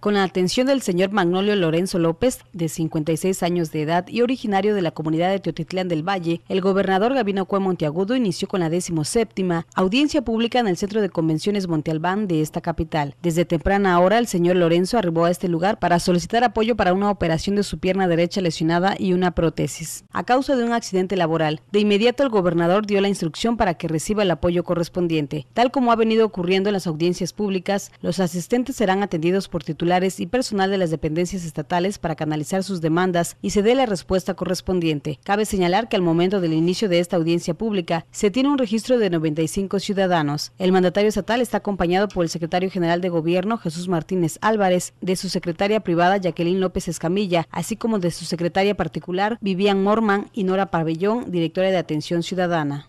con la atención del señor Magnolio Lorenzo López, de 56 años de edad y originario de la comunidad de Teotitlán del Valle, el gobernador Gabino Cue Monteagudo inició con la 17 audiencia pública en el Centro de Convenciones Montealbán de esta capital. Desde temprana hora, el señor Lorenzo arribó a este lugar para solicitar apoyo para una operación de su pierna derecha lesionada y una prótesis, a causa de un accidente laboral. De inmediato, el gobernador dio la instrucción para que reciba el apoyo correspondiente. Tal como ha venido ocurriendo en las audiencias públicas, los asistentes serán atendidos por titulares y personal de las dependencias estatales para canalizar sus demandas y se dé la respuesta correspondiente. Cabe señalar que al momento del inicio de esta audiencia pública se tiene un registro de 95 ciudadanos. El mandatario estatal está acompañado por el secretario general de Gobierno, Jesús Martínez Álvarez, de su secretaria privada, Jacqueline López Escamilla, así como de su secretaria particular, Vivian Morman y Nora Parbellón, directora de Atención Ciudadana.